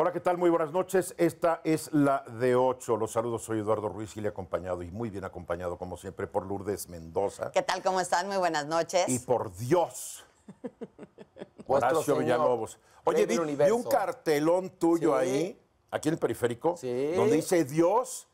Hola, ¿qué tal? Muy buenas noches. Esta es la de 8. Los saludos, soy Eduardo Ruiz y le he acompañado y muy bien acompañado, como siempre, por Lourdes Mendoza. ¿Qué tal? ¿Cómo están? Muy buenas noches. Y por Dios. Horacio Villalobos. Oye, vi, un cartelón tuyo ahí, aquí en el periférico, donde dice Dios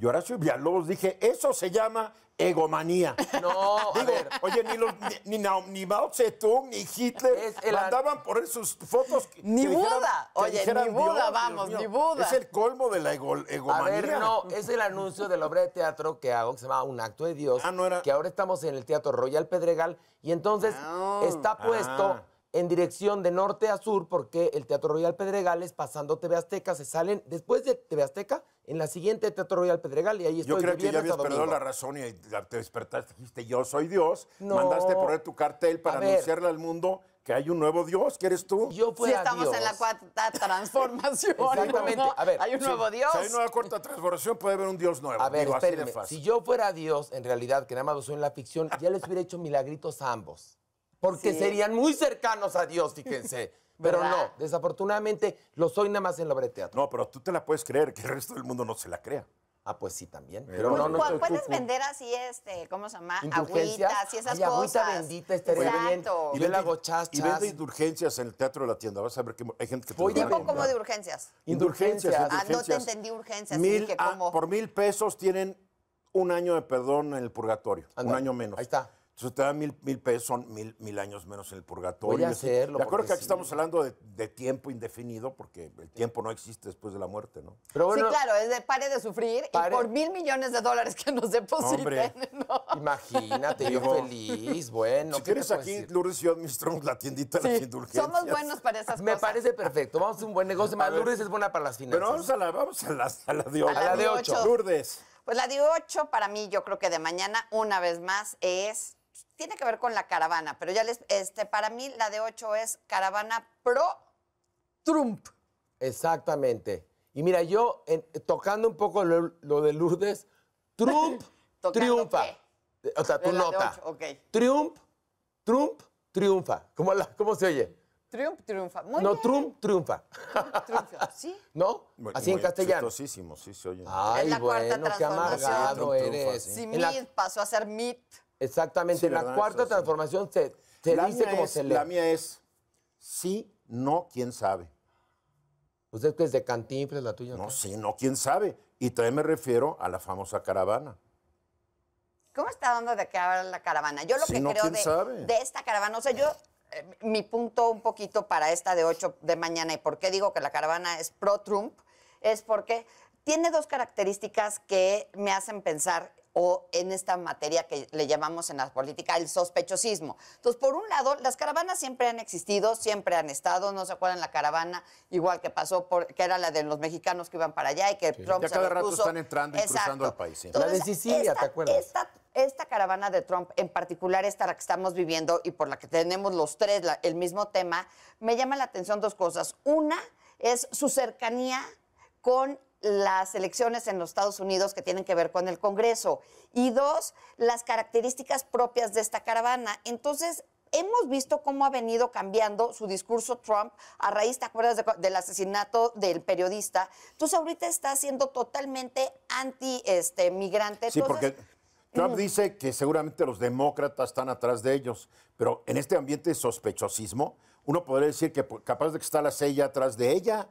y Horacio Villalobos. Dije, eso se llama egomanía. No, a ver. Oye, ni, ni, ni, ni, Mao Zedong, ni Hitler mandaban por poner sus fotos. Ni Buda. oye, ni Buda, vamos, ni Buda. Es el colmo de la egomanía. A ver, no, es el anuncio de la obra de teatro que hago, que se llama Un acto de Dios. Ah, no era... Que ahora estamos en el Teatro Royal Pedregal. Y entonces ah. está puesto ah en dirección de norte a sur porque el Teatro Royal Pedregales, pasando TV Azteca, se salen después de TV Azteca en la siguiente Teatro Royal Pedregal y ahí estoy Yo creo que ya habías perdido la razón y te despertaste, dijiste yo soy Dios, mandaste poner tu cartel para anunciarle al mundo que hay un nuevo Dios, que eres tú. Yo fui estamos en la cuarta transformación. Exactamente. A ver, hay un nuevo Dios. Si hay una cuarta transformación, puede haber un Dios nuevo. A ver, digo, si yo fuera Dios, en realidad, que nada más lo soy en la ficción, ya les hubiera hecho milagritos a ambos porque serían muy cercanos a Dios, fíjense. Pero no, desafortunadamente lo soy nada más en la obra de teatro. No, pero tú te la puedes creer, que el resto del mundo no se la crea. Ah, pues sí, también. Eh, pero pues no, no, puedes vender así, este, ¿cómo se llama? Agüitas y esas cosas. cosas. Agüita bendita, Exacto. bien. Y de la Y vende indulgencias en el teatro de la tienda. Vas a ver que hay gente que te Voy tipo como de urgencias. Indulgencias, indulgencias. Ah, no te entendí urgencias. Mil, que ah, como... por mil pesos tienen un año de perdón en el purgatorio. un año menos. Ahí está. Si usted da mil, pesos, son mil, años menos en el purgatorio. Voy a hacerlo. De acuerdo que aquí estamos hablando de, tiempo indefinido, porque el tiempo no existe después de la muerte, ¿no? sí, claro, es de pare de sufrir y por mil millones de dólares que nos depositen. No. Imagínate, yo feliz, bueno. Si quieres aquí, Lourdes y yo administramos la tiendita de sí. las indulgencias. Somos buenos para esas cosas. Me parece perfecto, vamos a hacer un buen negocio. Más Lourdes es buena para las finanzas. Pero vamos a la, vamos a la, de ocho. A la de ocho. Lourdes. Pues la de ocho, para mí, yo creo que de mañana, una vez más, es tiene que ver con la caravana, pero ya les, este, para mí la de 8 es caravana pro Trump. Exactamente. Y mira, yo tocando un poco lo, de Lourdes, Trump triunfa. O sea, tu nota. Trump, Trump triunfa. ¿Cómo, se oye? Trump triunfa. no, Trump triunfa. triunfa, ¿sí? ¿No? Así en castellano. sí se oye. Ay, la bueno, cuarta transformación. qué amargado eres. Si me pasó a ser Meet. Exactamente, en la cuarta transformación se, dice como se lee. La mía es sí, no, quién sabe. Usted pues es de Cantinflas, la tuya. No, sí, no, quién sabe. Y también me refiero a la famosa caravana. ¿Cómo está dando de qué habla la caravana? Yo lo que creo de, esta caravana, o sea, yo, eh, mi punto un poquito para esta de 8 de mañana y por qué digo que la caravana es pro-Trump, es porque tiene dos características que me hacen pensar o en esta materia que le llamamos en la política el sospechosismo. Entonces, por un lado, las caravanas siempre han existido, siempre han estado, no se acuerdan la caravana, igual que pasó, que era la de los mexicanos que iban para allá y que Trump ya cada rato están entrando y cruzando el país. la de Sicilia, ¿te acuerdas? Esta, caravana de Trump, en particular esta que estamos viviendo y por la que tenemos los tres el mismo tema, me llama la atención dos cosas. Una es su cercanía con las elecciones en los Estados Unidos que tienen que ver con el Congreso y dos, las características propias de esta caravana. Entonces, hemos visto cómo ha venido cambiando su discurso Trump a raíz, ¿te acuerdas de, del asesinato del periodista? Entonces, ahorita está siendo totalmente anti-migrante. Este, sí, porque Trump mm. dice que seguramente los demócratas están atrás de ellos, pero en este ambiente de sospechosismo, uno podría decir que pues, capaz de que está la sella atrás de ella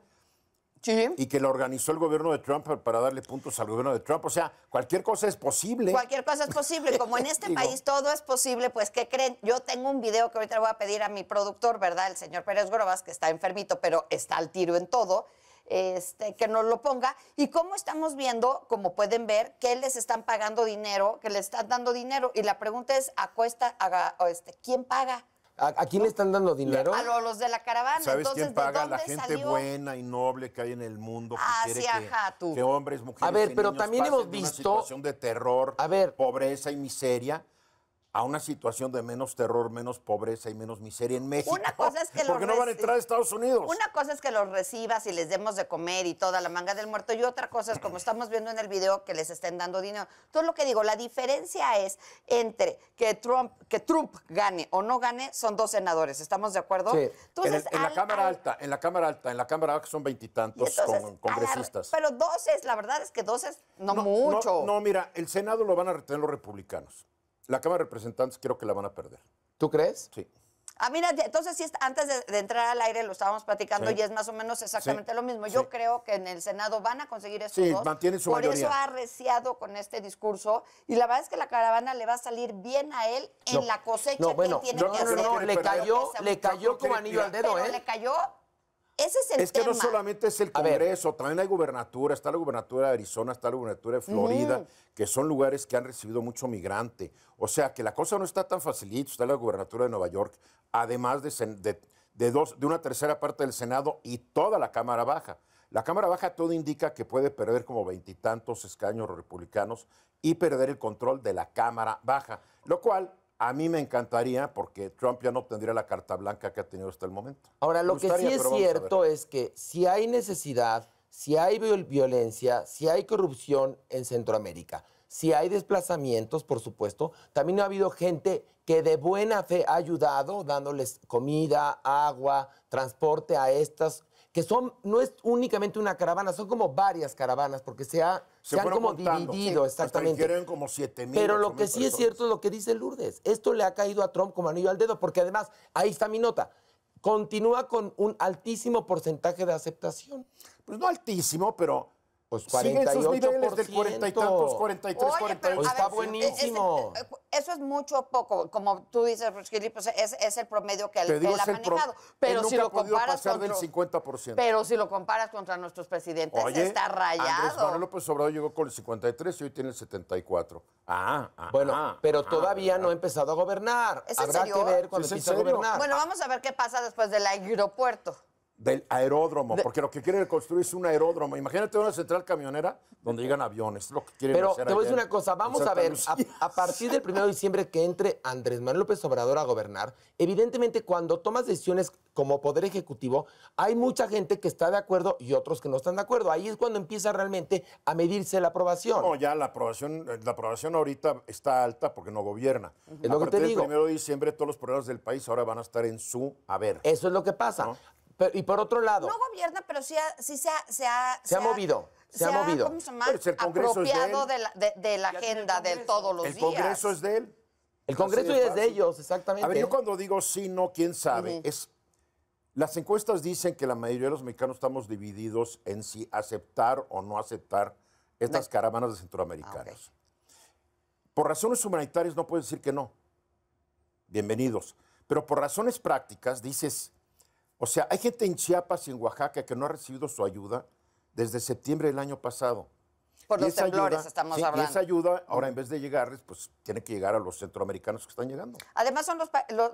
y que lo organizó el gobierno de Trump para darle puntos al gobierno de Trump. O sea, cualquier cosa es posible. Cualquier cosa es posible. Como en este país todo es posible, pues ¿qué creen? Yo tengo un video que ahorita le voy a pedir a mi productor, ¿verdad? El señor Pérez Grobas, que está enfermito, pero está al tiro en todo. Este, que nos lo ponga. Y cómo estamos viendo, como pueden ver, que les están pagando dinero, que les están dando dinero. Y la pregunta es, ¿a cuesta, este, quién paga? ¿A, quién le están dando dinero? A los de la caravana. ¿Sabes quién paga? la gente buena y noble que hay en el mundo que ah, quiere hombres, mujeres, a ver, pero también hemos visto situación de terror, a ver, pobreza y miseria a una situación de menos terror, menos pobreza y menos miseria en México. Porque no van a entrar a Estados Unidos. Una cosa es que los recibas y les demos de comer y toda la manga del muerto. Y otra cosa es, como estamos viendo en el video, que les estén dando dinero. Todo lo que digo, la diferencia es entre que Trump, que Trump gane o no gane, son dos senadores. ¿Estamos de acuerdo? en, la Cámara Alta, en la Cámara Alta, en la Cámara Alta son veintitantos congresistas. pero dos es, la verdad es que dos es no, mucho. no, mira, el Senado lo van a retener los republicanos. La Cámara de Representantes creo que la van a perder. ¿Tú crees? Sí. Ah, mira, entonces sí, antes de, entrar al aire lo estábamos platicando y es más o menos exactamente lo mismo. Yo creo que en el Senado van a conseguir esos sí, Mantiene su Por eso ha arreciado con este discurso y la verdad es que la caravana le va a salir bien a él en la cosecha bueno, que tiene que hacer. No, no, le cayó, le cayó como anillo al dedo, ¿eh? Le cayó es que no solamente es el Congreso, también hay gubernatura, está la gubernatura de Arizona, está la gubernatura de Florida, que son lugares que han recibido mucho migrante. O sea, que la cosa no está tan facilita, está la gubernatura de Nueva York, además de, dos, de una tercera parte del Senado y toda la Cámara Baja. La Cámara Baja todo indica que puede perder como veintitantos escaños republicanos y perder el control de la Cámara Baja, lo cual a mí me encantaría porque Trump ya no obtendría la carta blanca que ha tenido hasta el momento. Ahora, lo que sí es cierto es que si hay necesidad, si hay violencia, si hay corrupción en Centroamérica, si hay desplazamientos, por supuesto, también ha habido gente que de buena fe ha ayudado dándoles comida, agua, transporte a estas son, no es únicamente una caravana, son como varias caravanas, porque se, ha, se, se han como contando, dividido, como 7 mil. Pero lo que sí es cierto es lo que dice Lourdes. Esto le ha caído a Trump como anillo al dedo, porque además, ahí está mi nota, continúa con un altísimo porcentaje de aceptación. Pues no altísimo, pero pues 48 Siguen sus niveles del 40 tantos, 43, Oye, Está buenísimo. Eh, eso es mucho o poco. Como tú dices, pues es, es, el promedio que, él, que él ha manejado. pero si lo comparas pasar contra, del 50%. Pero si lo comparas contra nuestros presidentes, está rayado. Andrés Manuel López Obrador llegó con el 53 y hoy tiene el 74. Ah, ah Bueno, ah, pero ah, todavía no ha ah. empezado a gobernar. Habrá que ver cuando empiece a gobernar. Bueno, vamos a ver qué pasa después del aeropuerto. Del aeródromo, porque lo que quieren construir es un aeródromo. Imagínate una central camionera donde llegan aviones, lo que quieren Pero te voy a decir una cosa, vamos a ver, a, partir del 1 de diciembre que entre Andrés Manuel López Obrador a gobernar, evidentemente cuando tomas decisiones como Poder Ejecutivo, hay mucha gente que está de acuerdo y otros que no están de acuerdo. Ahí es cuando empieza realmente a medirse la aprobación. No, ya la aprobación, la aprobación ahorita está alta porque no gobierna. a que te digo. El 1 de diciembre todos los problemas del país ahora van a estar en su haber. Eso es lo que pasa y por otro lado. No gobierna, pero sí, se, ha, se, ha, se, ha movido se, ha movido. El apropiado es de, la, agenda de todos los días. El Congreso es de él. El Congreso es de ellos, exactamente. A ver, yo cuando digo sí, no, quién sabe, es. Las encuestas dicen que la mayoría de los mexicanos estamos divididos en si aceptar o no aceptar estas caravanas de ah, centroamericanos. Por razones humanitarias no puedes decir que no. Bienvenidos. Pero por razones prácticas dices, o sea, hay gente en Chiapas y en Oaxaca que no ha recibido su ayuda desde septiembre del año pasado. Por los temblores estamos hablando. Y esa ayuda, ahora en vez de llegarles, pues tiene que llegar a los centroamericanos que están llegando. Además son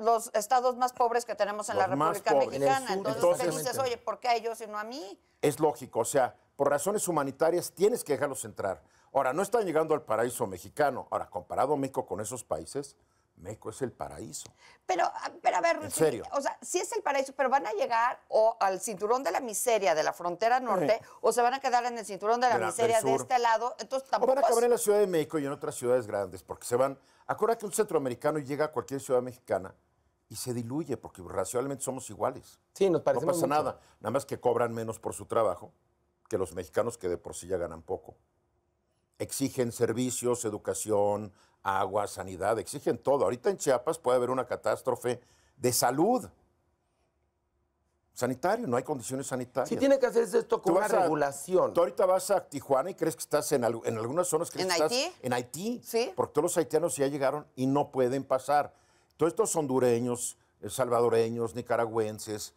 los, estados más pobres que tenemos en la República Mexicana. entonces, oye, ¿por qué a ellos y no a mí? Es lógico, o sea, por razones humanitarias tienes que dejarlos entrar. Ahora, no están llegando al paraíso mexicano. Ahora, comparado México con esos países, México es el paraíso. Pero, pero a ver, en serio. o sea, sí es el paraíso, pero van a llegar o al cinturón de la miseria de la frontera norte eh. o se van a quedar en el cinturón de la, miseria de este lado. Entonces tampoco. O van a acabar en la Ciudad de México y en otras ciudades grandes, porque se van. Acuérdate que un centroamericano llega a cualquier ciudad mexicana y se diluye, porque racionalmente somos iguales. Sí, nos parece. No pasa nada. Nada más que cobran menos por su trabajo que los mexicanos que de por sí ya ganan poco. Exigen servicios, educación, agua, sanidad, exigen todo. Ahorita en Chiapas puede haber una catástrofe de salud. Sanitario, no hay condiciones sanitarias. Sí, tiene que hacerse esto con una regulación. Tú ahorita vas a Tijuana y crees que estás en, en algunas zonas ¿En que Haití? en Haití. Sí. Porque todos los haitianos ya llegaron y no pueden pasar. Todos estos hondureños, eh, salvadoreños, nicaragüenses,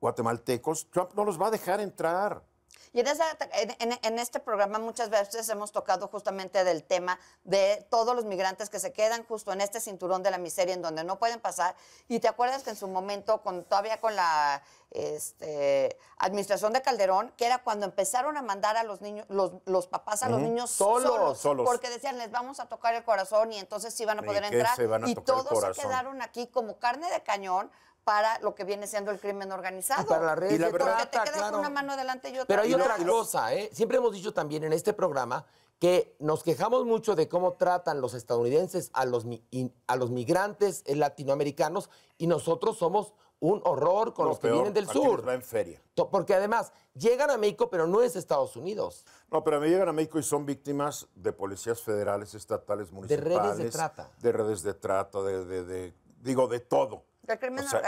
guatemaltecos, Trump no los va a dejar entrar. Y en, este programa muchas veces hemos tocado justamente del tema de todos los migrantes que se quedan justo en este cinturón de la miseria en donde no pueden pasar. Y te acuerdas que en su momento, con, todavía con la este, administración de Calderón, que era cuando empezaron a mandar a los niños, los, papás a los niños solos, solo porque decían les vamos a tocar el corazón y entonces sí van a poder entrar. y todos se quedaron aquí como carne de cañón para lo que viene siendo el crimen organizado. Y ah, para la red y la verdad, te quedas claro. una mano delante y Pero hay otra cosa, ¿eh? Siempre hemos dicho también en este programa que nos quejamos mucho de cómo tratan los estadounidenses a los, a los migrantes eh, latinoamericanos y nosotros somos un horror con los que vienen del sur. en feria. Porque además llegan a México, pero no es Estados Unidos. No, pero me llegan a México y son víctimas de policías federales, estatales, municipales. De redes de trata. De redes de trata, de, de digo, de todo.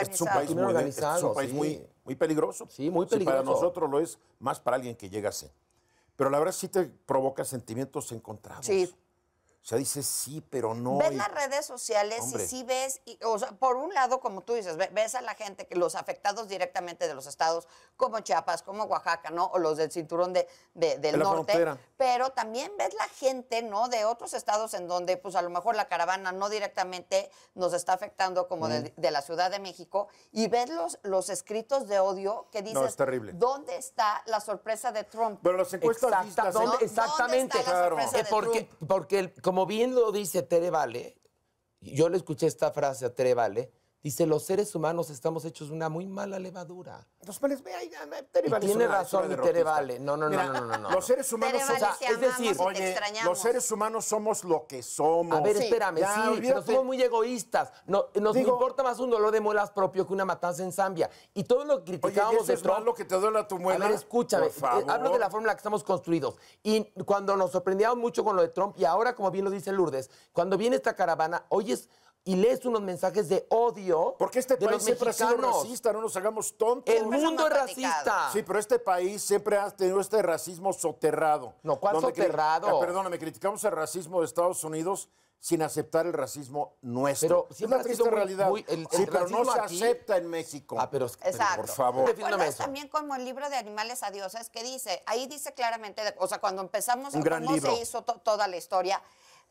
Es un país, muy, muy, peligroso. Sí, muy peligroso. para nosotros lo es, más para alguien que llega a ser. Pero la verdad sí te provoca sentimientos encontrados. Sí, o sea, dices sí, pero no. Ves las redes sociales y sí ves, o sea, por un lado, como tú dices, ves a la gente, que los afectados directamente de los estados, como Chiapas, como Oaxaca, ¿no? O los del cinturón de, del norte. Pero también ves la gente, ¿no? De otros estados en donde, pues a lo mejor la caravana no directamente nos está afectando como de, la Ciudad de México, y ves los, escritos de odio que dicen. es terrible. ¿Dónde está la sorpresa de Trump? Pero los encuestos, ¿dónde, Exactamente. claro. porque el como bien lo dice Tere Vale, yo le escuché esta frase a Tere Vale, Dice, los seres humanos estamos hechos de una muy mala levadura. tiene razón Terevale. No, no, no, no, no, Los seres humanos somos... es decir, los seres humanos somos lo que somos. A ver, espérame, sí, somos muy egoístas. nos importa más un dolor de muelas propio que una matanza en Zambia. Y todo lo que criticábamos de Trump... lo que te duele a tu muela? A escúchame. Eh, hablo de la forma en la que estamos construidos. Y cuando nos sorprendíamos mucho con lo de Trump, y ahora, como bien lo dice Lourdes, cuando viene esta caravana, oyes... es y lees unos mensajes de odio. Porque este país siempre ha sido racista, no nos hagamos tontos. El mundo es racista. Sí, pero este país siempre ha tenido este racismo soterrado. No, ¿cuál soterrado? Ah, perdóname, criticamos el racismo de Estados Unidos sin aceptar el racismo nuestro. es una realidad. sí, pero no se acepta en México. Ah, pero, Exacto. por favor. es también como el libro de Animales a Dioses que dice, ahí dice claramente, o sea, cuando empezamos, Un se hizo toda la historia,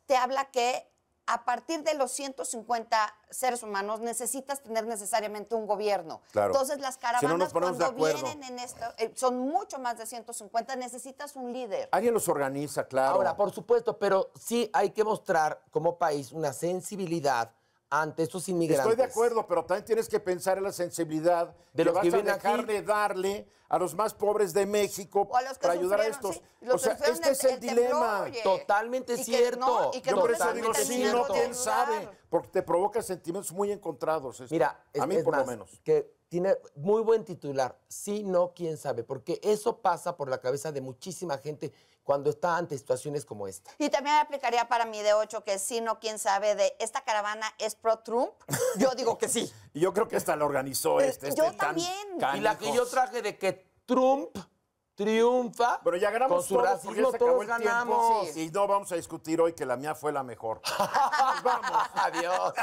te habla que a partir de los 150 seres humanos necesitas tener necesariamente un gobierno. Entonces las caravanas cuando vienen en esto, eh, son mucho más de 150, necesitas un líder. Alguien los organiza, claro. Ahora, por supuesto, pero sí hay que mostrar como país una sensibilidad ante estos inmigrantes. Estoy de acuerdo, pero también tienes que pensar en la sensibilidad de los que, vas a dejar de darle a los más pobres de México para ayudar a estos. o sea, este es el, dilema. Totalmente cierto. Yo por eso digo, si no, quién sabe, porque te provoca sentimientos muy encontrados. Mira, es, a mí menos. Que tiene muy buen titular, sí, no, quién sabe, porque eso pasa por la cabeza de muchísima gente cuando está ante situaciones como esta. Y también aplicaría para mi de 8 que si no, quién sabe, de esta caravana es pro-Trump. Yo digo que sí. y yo creo que esta la organizó este. yo este también. y la que yo traje de que Trump triunfa. Pero ya ganamos con su todos, ganamos. Y no vamos a discutir hoy que la mía fue la mejor. vamos. Adiós.